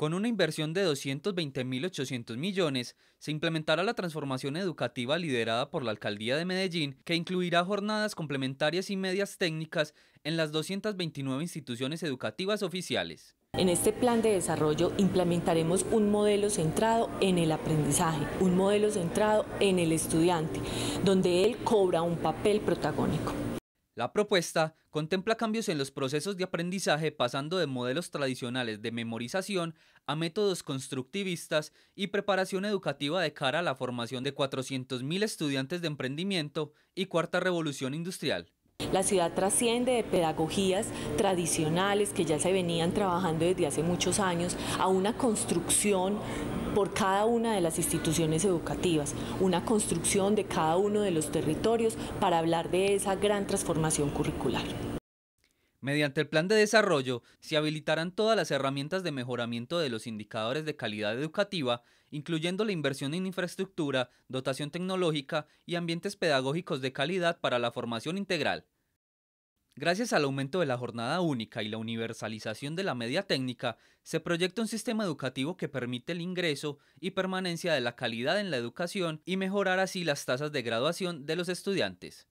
Con una inversión de 220.800 millones, se implementará la transformación educativa liderada por la Alcaldía de Medellín, que incluirá jornadas complementarias y medias técnicas en las 229 instituciones educativas oficiales. En este plan de desarrollo implementaremos un modelo centrado en el aprendizaje, un modelo centrado en el estudiante, donde él cobra un papel protagónico. La propuesta contempla cambios en los procesos de aprendizaje pasando de modelos tradicionales de memorización a métodos constructivistas y preparación educativa de cara a la formación de 400.000 estudiantes de emprendimiento y cuarta revolución industrial. La ciudad trasciende de pedagogías tradicionales que ya se venían trabajando desde hace muchos años a una construcción por cada una de las instituciones educativas, una construcción de cada uno de los territorios para hablar de esa gran transformación curricular. Mediante el plan de desarrollo, se habilitarán todas las herramientas de mejoramiento de los indicadores de calidad educativa, incluyendo la inversión en infraestructura, dotación tecnológica y ambientes pedagógicos de calidad para la formación integral. Gracias al aumento de la jornada única y la universalización de la media técnica, se proyecta un sistema educativo que permite el ingreso y permanencia de la calidad en la educación y mejorar así las tasas de graduación de los estudiantes.